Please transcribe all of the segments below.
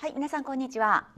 はい、皆さんこんにちは。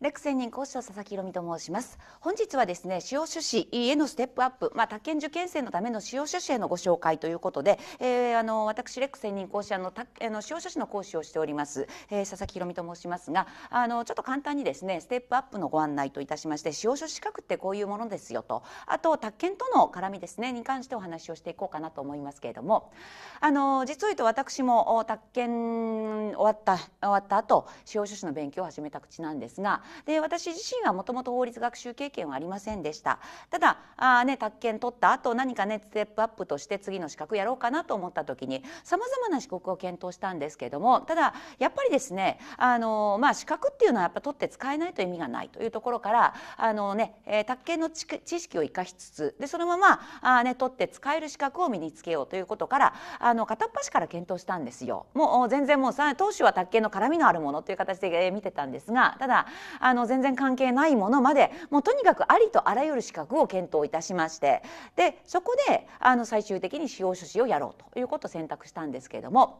レク専任講師の佐々木宏美と申します本日はですね使用趣旨へのステップアップまあ宅建受験生のための使用趣旨へのご紹介ということで、えー、あの私レク専任講師あのたあの使用趣旨の講師をしております、えー、佐々木宏美と申しますがあのちょっと簡単にですねステップアップのご案内といたしまして使用書資格ってこういうものですよとあと宅建との絡みですねに関してお話をしていこうかなと思いますけれどもあの実を言うと私も宅建終わった終わった後使用書士の勉強を始めた口なんですがで私自身はもともと法律学習経験はありませんでしたただあ、ね、宅建取った後何かねステップアップとして次の資格やろうかなと思った時にさまざまな資格を検討したんですけどもただやっぱりですねあの、まあ、資格っていうのはやっぱ取って使えないと意味がないというところからあの、ね、宅建の知識を生かしつつでそのままあ、ね、取って使える資格を身につけようということからあの片っ端から検討したんですよ。もう全然もう当初は宅建の絡みのあるものという形で見てたんですがただあの全然関係ないものまでもうとにかくありとあらゆる資格を検討いたしましてでそこであの最終的に司法書士をやろうということを選択したんですけれども。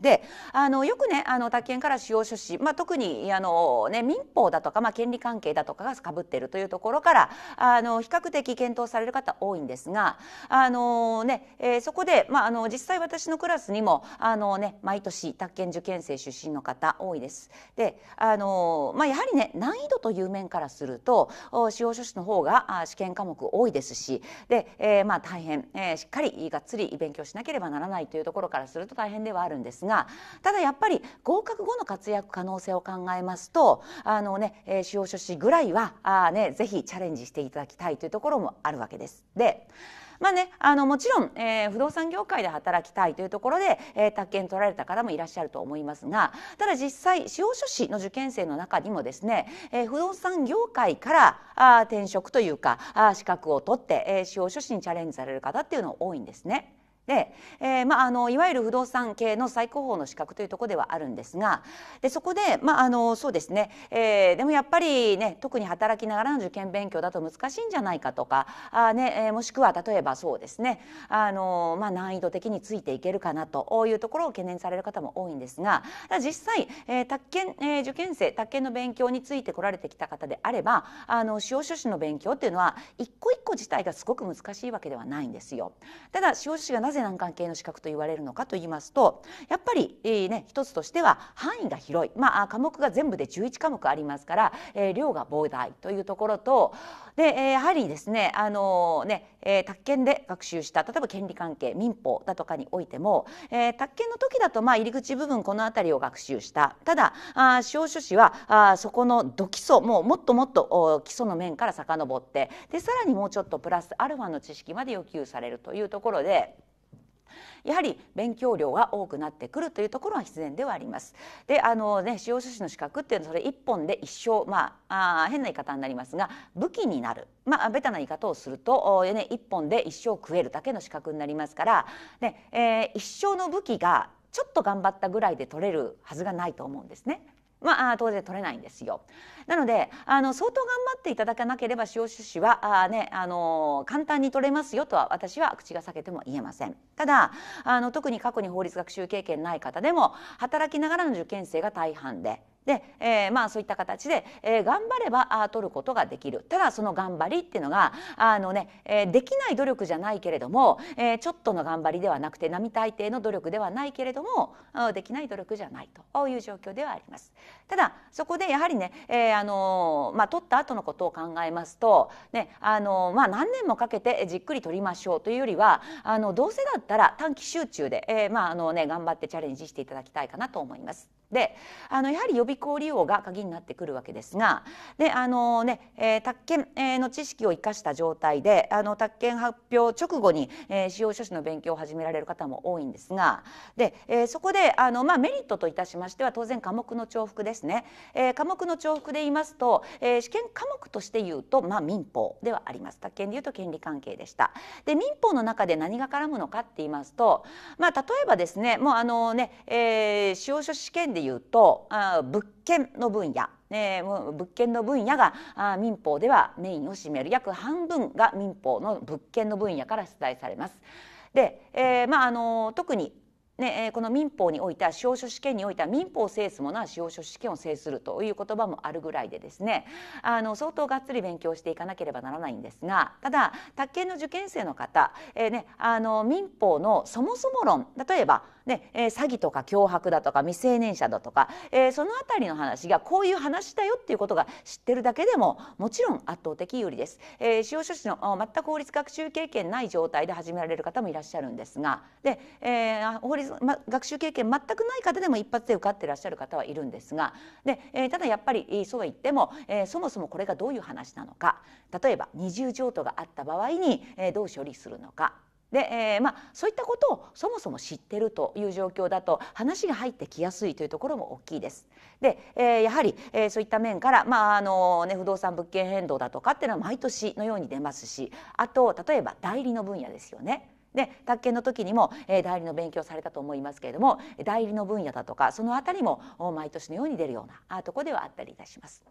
であのよくねあの宅建から使用書士、まあ、特にあの、ね、民法だとか、まあ、権利関係だとかがかぶっているというところからあの比較的検討される方多いんですがあの、ねえー、そこで、まあ、あの実際私のクラスにもあの、ね、毎年宅建受験生出身の方多いです。であの、まあ、やはりね難易度という面からすると使用書士の方が試験科目多いですしで、えーまあ、大変、えー、しっかりがっつり勉強しなければならないというところからすると大変ではあるんですが。がただやっぱり合格後の活躍可能性を考えますとあのね、え司法書士ぐらいはあ、ね、ぜひチャレンジしていただきたいというところもあるわけです。でまあね、あのもちろん、えー、不動産業界で働きたいというところで、えー、宅建取られた方もいらっしゃると思いますがただ実際司法書士の受験生の中にもですね、えー、不動産業界からあ転職というかあ資格を取って、えー、司法書士にチャレンジされる方っていうのは多いんですね。で、えーまあ、あのいわゆる不動産系の最高峰の資格というところではあるんですがでそこで、まあ、あのそうですね、えー、でもやっぱり、ね、特に働きながらの受験勉強だと難しいんじゃないかとかあ、ねえー、もしくは例えばそうですねあの、まあ、難易度的についていけるかなというところを懸念される方も多いんですが実際、えー宅建えー、受験生宅建の勉強についてこられてきた方であればあの司法書士の勉強っていうのは一個一個自体がすごく難しいわけではないんですよ。ただ司法書士がなぜぜ難関系の資格と言われるのかと言いますとやっぱり、えー、ね、一つとしては範囲が広い、まあ、科目が全部で11科目ありますから、えー、量が膨大というところとで、えやはりですね,、あのー、ねえー、宅建で学習した例えば権利関係民法だとかにおいても、えー、宅建の時だと、まあ、入り口部分この辺りを学習したただあ司法書士はあそこの土基礎もうもっともっと基礎の面から遡ってでさらにもうちょっとプラスアルファの知識まで要求されるというところでやはり勉強量が多くなってくるというところは必然ではあります。であのね使用書士の資格っていうのはそれ1本で一生まあ変な言い方になりますが武器になるまあベタな言い方をすると、ね、1本で一生食えるだけの資格になりますから、ねえー、一生の武器がちょっと頑張ったぐらいで取れるはずがないと思うんですね。まあ、当然取れないんですよ。なのであの相当頑張っていただかなければ塩種子はあ、ね、あの簡単に取れますよとは私は口が裂けても言えません。ただあの特に過去に法律学習経験ない方でも働きながらの受験生が大半でで、えー、まあそういった形で、えー、頑張ればあ取ることができるただその頑張りっていうのがあのね、えー、できない努力じゃないけれども、えー、ちょっとの頑張りではなくて並大抵の努力ではないけれどもできない努力じゃないという状況ではあります。ただそこでやはりね、えーあのまあ、取った後のことを考えますと、ねあのまあ、何年もかけてじっくり取りましょうというよりはあのどうせだったら短期集中で、えーまああのね、頑張ってチャレンジしていただきたいかなと思います。であのやはり予備校利用が鍵になってくるわけですがであのね、えー、宅建、えの知識を生かした状態であの宅建発表直後に、えー、使用書士の勉強を始められる方も多いんですがで、えー、そこであの、まあ、メリットといたしましては当然科目の重複ですね、えー、科目の重複で言いますと、えー、試験科目として言うと、まあ、民法ではあります宅建で言うと権利関係でしたで民法の中で何が絡むのかって言いますと、まあ、例えばですねもうあのね、えー、使用書試験でで言うとあ物件の分野ね、物件の分野が民法ではメインを占める約半分が民法の物件の分野から出題されます。で、えー、まあ、あの特にね、この民法においては司法書試験においては民法を制すものは司法書試験を制するという言葉もあるぐらいでですねあの相当がっつり勉強していかなければならないんですがただ宅建の受験生の方、えーね、あの民法のそもそも論例えばで、えー、詐欺とか脅迫だとか未成年者だとか、えー、その辺りの話がこういう話だよっていうことが知ってるだけでももちろん圧倒的有利です。えー、司法書士の全く法律学習経験ない状態で始められる方もいらっしゃるんですがで、えー、法律、ま、学習経験全くない方でも一発で受かってらっしゃる方はいるんですがで、えー、ただやっぱりそうは言っても、えー、そもそもこれがどういう話なのか例えば二重譲渡があった場合に、えー、どう処理するのかで、えー、まあ、そういったことをそもそも知ってるという状況だと話が入ってきやすいというところも大きいです。で、えー、やはり、えー、そういった面から、まああのね、不動産物件変動だとかっていうのは毎年のように出ますしあと例えば代理の分野ですよね。で宅建の時にも、えー、代理の勉強されたと思いますけれども代理の分野だとかそのあたりも毎年のように出るようなとこではあったりいたします。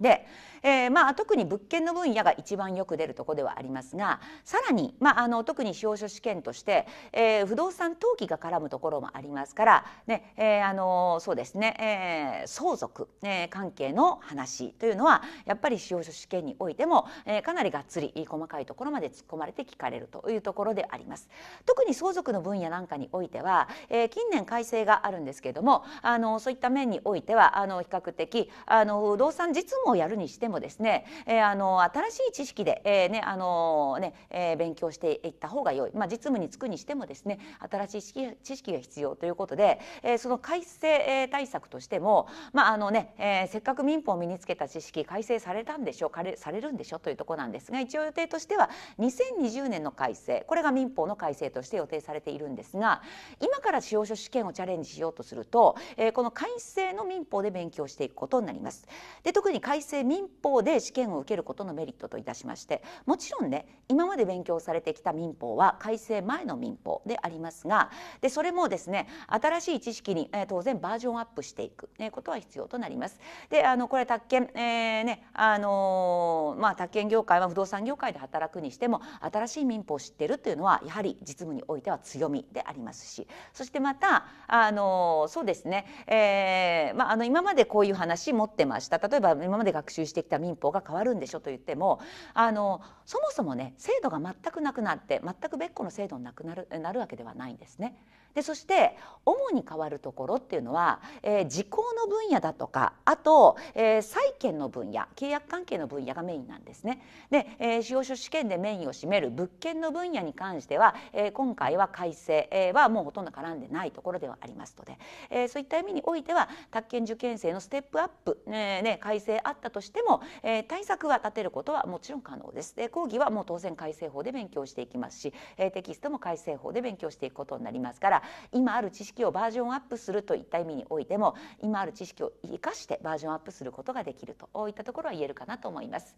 で、えーまあ、特に物件の分野が一番よく出るところではありますがさらに、まあ、あの特に司法書試験として、えー、不動産登記が絡むところもありますから、ねえー、あのそうですね、えー、相続、えー、関係の話というのはやっぱり司法書試験においても、えー、かなりがっつり細かいところまで突っ込まれて聞かれるというところであります。特に相続の分野なんかにおいては、えー、近年改正があるんですけれどもあのそういった面においてはあの比較的あの不動産実務をやるにしてもですね、えー、あの新しい知識で、えー、ねあのね、えー、勉強していった方が良い、まあ、実務に就くにしてもですね新しい知識が必要ということで、えー、その改正対策としても、まああのねえー、せっかく民法を身につけた知識改正されたんでしょうされるんでしょというところなんですが一応予定としては2020年の改正これが民法の改正として予定されているんですが今から司法書試験をチャレンジしようとすると、えー、この改正の民法で勉強していくことになります。で特に改正民法で試験を受けることのメリットといたしましてもちろんね今まで勉強されてきた民法は改正前の民法でありますがでそれもですね新しい知識に、えー、当然バージョンアップしていく、えことは必要となります。であのこれ宅建、えー、ねあのまあ、宅建業界は不動産業界で働くにしても新しい民法を知ってるというのはやはり実務においては強みでありますしそしてまたあのそうですね、えーまあ、あの今までこういう話持ってました例えば今まで学習してきた民法が変わるんでしょと言ってもあのそもそもね制度が全くなくなって全く別個の制度になくなるなるわけではないんですね。でそして主に変わるところっていうのは、えー、時効の分野だとかあと、えー、債権の分野契約関係の分野がメインなんですね。で、えー、司法書試験でメインを占める物件の分野に関しては、えー、今回は改正、えはもうほとんど絡んでないところではありますので、えー、そういった意味においては宅建受験生のステップアップ、ねね、改正あったとしても、えー、対策は立てることはもちろん可能です。で講義はもう当然改正法で勉強していきますし、えー、テキストも改正法で勉強していくことになりますから今ある知識をバージョンアップするといった意味においても今ある知識を生かしてバージョンアップすることができるといったところは言えるかなと思います。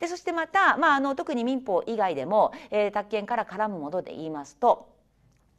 でそしてまた、まあ、あの特に民法以外でも、えー、宅建から絡むもので言いますと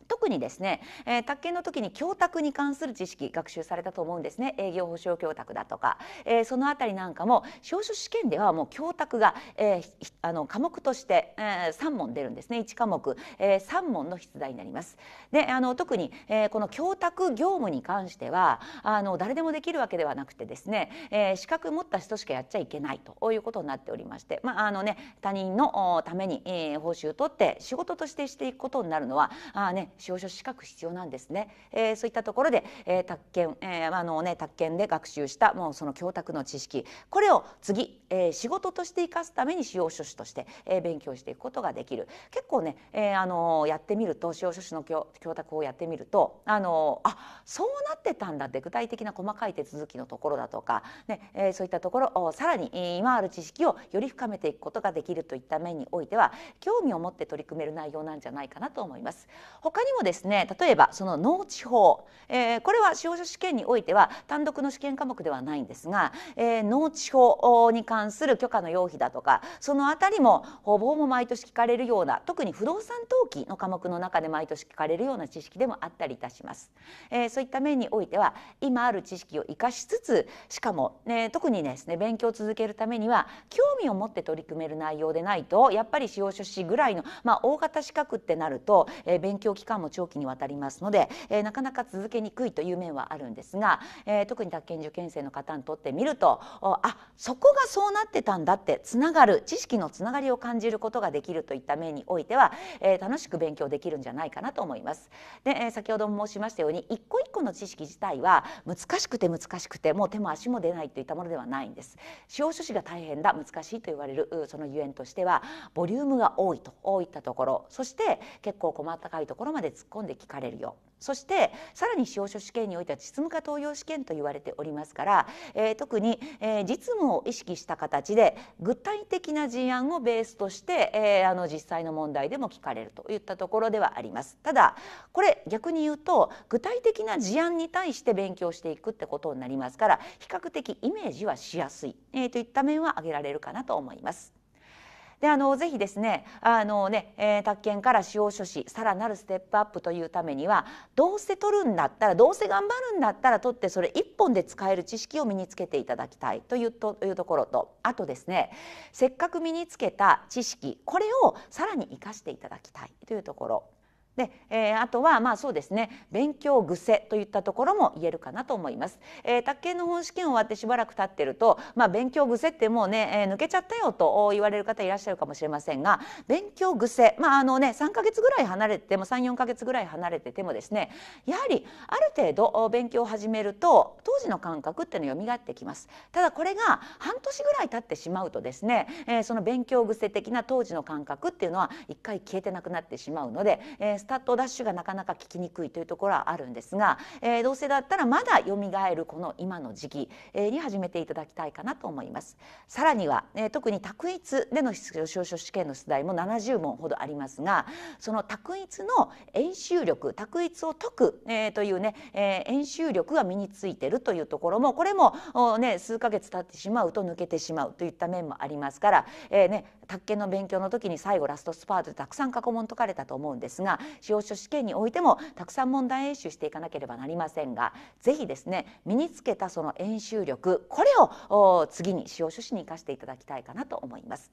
特にですね、えー、宅建の時に教託に関する知識学習されたと思うんですね営業保証教託だとか、えー、そのあたりなんかも証書試験ではもう教託が、えー、あの科目として、えー、3問出るんですね1科目、えー、3問の出題になります。であの特に、えー、この教託業務に関してはあの誰でもできるわけではなくてですね、えー、資格持った人しかやっちゃいけないということになっておりまして、まああのね、他人のために、えー、報酬を取って仕事としてしていくことになるのはあ、ね、司法書士資格必要なんですね、えー、そういったところで、えー、宅建、えー、あのね宅建で学習したもうその教託の知識これを次、えー、仕事として生かすために司法書士として、えー、勉強していくことができる結構ね、えー、あのやってみると司法書士の教教託をやってみるとあのあそうなってたんだって具体的な細かい手続きのところだとか、ねえー、そういったところをさらに今ある知識をより深めていくことができるといった面においては興味を持って取り組める内容なんじゃないかなと思います。他にもですね例えばその農地法、えー、これは司法書試験においては単独の試験科目ではないんですが、えー、農地法に関する許可の要否だとかそのあたりもほぼほぼ毎年聞かれるような特に不動産登記の科目の中で毎年聞かれるような知識でもあったりいたします。えー、そういった面においては今ある知識を生かしつつしかも、ね、特にですね勉強を続けるためには興味を持って取り組める内容でないとやっぱり司法書士ぐらいの、まあ、大型資格ってなると、えー、勉強期間間も長期にわたりますので、えー、なかなか続けにくいという面はあるんですが、えー、特に宅建受験生の方にとってみるとあそこがそうなってたんだってつながる知識のつながりを感じることができるといった面においては、えー、楽しく勉強できるんじゃないかなと思います。で、えー、先ほども申しましたように一個一個の知識自体は難しくて難しくてもう手も足も出ないといったものではないんです。司法書士が大変だ難しいと言われるそのゆえんとしてはボリュームが多いといったところそして結構困ったかいところまでで突っ込んで聞かれるよそしてさらに司法書試験においては実務化登用試験と言われておりますから、えー、特に、えー、実務を意識した形で具体的な事案をベースとして、えー、あの実際の問題でも聞かれるといったところではあります。ただこれ逆に言うと具体的な事案に対して勉強していくってことになりますから比較的イメージはしやすい、えー、といった面は挙げられるかなと思います。であのぜひですねあのね、えー、宅建から司法書士さらなるステップアップというためにはどうせ取るんだったらどうせ頑張るんだったら取ってそれ1本で使える知識を身につけていただきたいというというところとあとですねせっかく身につけた知識これをさらに生かしていただきたいというところで、えー、あとはまあそうですね勉強癖といったところも言えるかなと思います、えー、卓研の本試験終わってしばらく経ってると、まあ、勉強癖ってもうね、えー、抜けちゃったよと言われる方いらっしゃるかもしれませんが勉強癖まああのね3ヶ月ぐらい離れても34ヶ月ぐらい離れててもですねやはりある程度勉強を始めると当時の感覚っていうのが蘇ってきますただこれが半年ぐらい経ってしまうとですね、えー、その勉強癖的な当時の感覚っていうのは一回消えてなくなってしまうので、えースタットダッシュがなかなか聞きにくいというところはあるんですが、えー、どうせだったらまだ蘇るこの今の時期、えー、に始めていただきたいかなと思います。さらには、えー、特に択一での証書試験の出題も70問ほどありますがその択一の演習力択一を解く、えー、というね、えー、演習力が身についてるというところもこれも、ね、数ヶ月経ってしまうと抜けてしまうといった面もありますから、えーね、宅建の勉強の時に最後ラストスパートでたくさん過去問解かれたと思うんですが司法書試験においてもたくさん問題演習していかなければなりませんが是非ですね身につけたその演習力これを次に司法書士に生かしていただきたいかなと思います。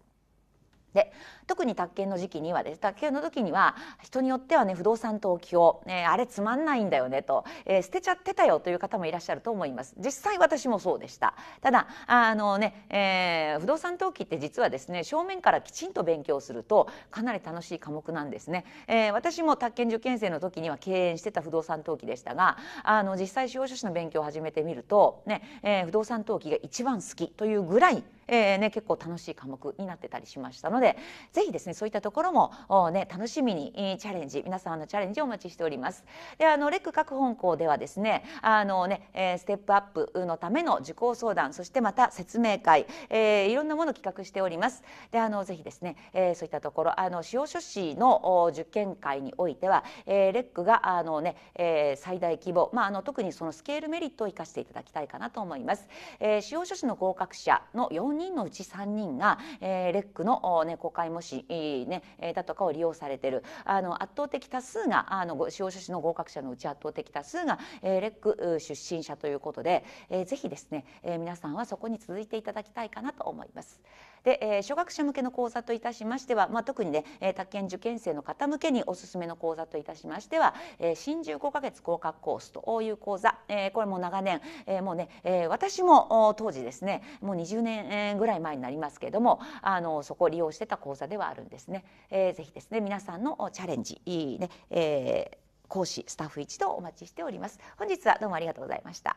で特に宅建の時期にはです宅建の時には人によってはね不動産登記を、ね、あれつまんないんだよねと、えー、捨てちゃってたよという方もいらっしゃると思います実際私もそうでしたただあのね、えー、不動産登記って実はですね正面からきちんと勉強するとかなり楽しい科目なんですね、えー、私も宅建受験生の時には敬遠してた不動産登記でしたがあの実際司法書士の勉強を始めてみるとね、え不動産登記が一番好きというぐらいえー、ね、結構楽しい科目になってたりしましたのでぜひですねそういったところも、ね、楽しみにチャレンジ皆様のチャレンジをお待ちしております。であのレック各本校ではですねあのね、えステップアップのための受講相談そしてまた説明会、えー、いろんなものを企画しております。であのぜひですね、えー、そういったところあの司法書士の受験会においては、えー、レックがあのね、えー、最大規模まああの特にそのスケールメリットを生かしていただきたいかなと思います。えー、司法書士の合格者の4人のうち3人が、えー、レックの猫公開模試、ね、だとかを利用されているあの圧倒的多数があの司法書士の合格者のうち圧倒的多数が、えー、レック出身者ということで、えー、ぜひですね、えー、皆さんはそこに続いていただきたいかなと思います。で、えー、初学者向けの講座といたしましては、まあ、特にね、えー、宅建受験生の方向けにおすすめの講座といたしましては、えー、新15ヶ月合格コースという講座、えー、これも長年、えー、もうね、えー、私も当時ですねもう20年ぐらい前になりますけれどもあのそこを利用してた講座ではあるんですね。えー、ぜひですね皆さんのチャレンジいいね、えー、講師スタッフ一同お待ちしております。本日はどうもありがとうございました。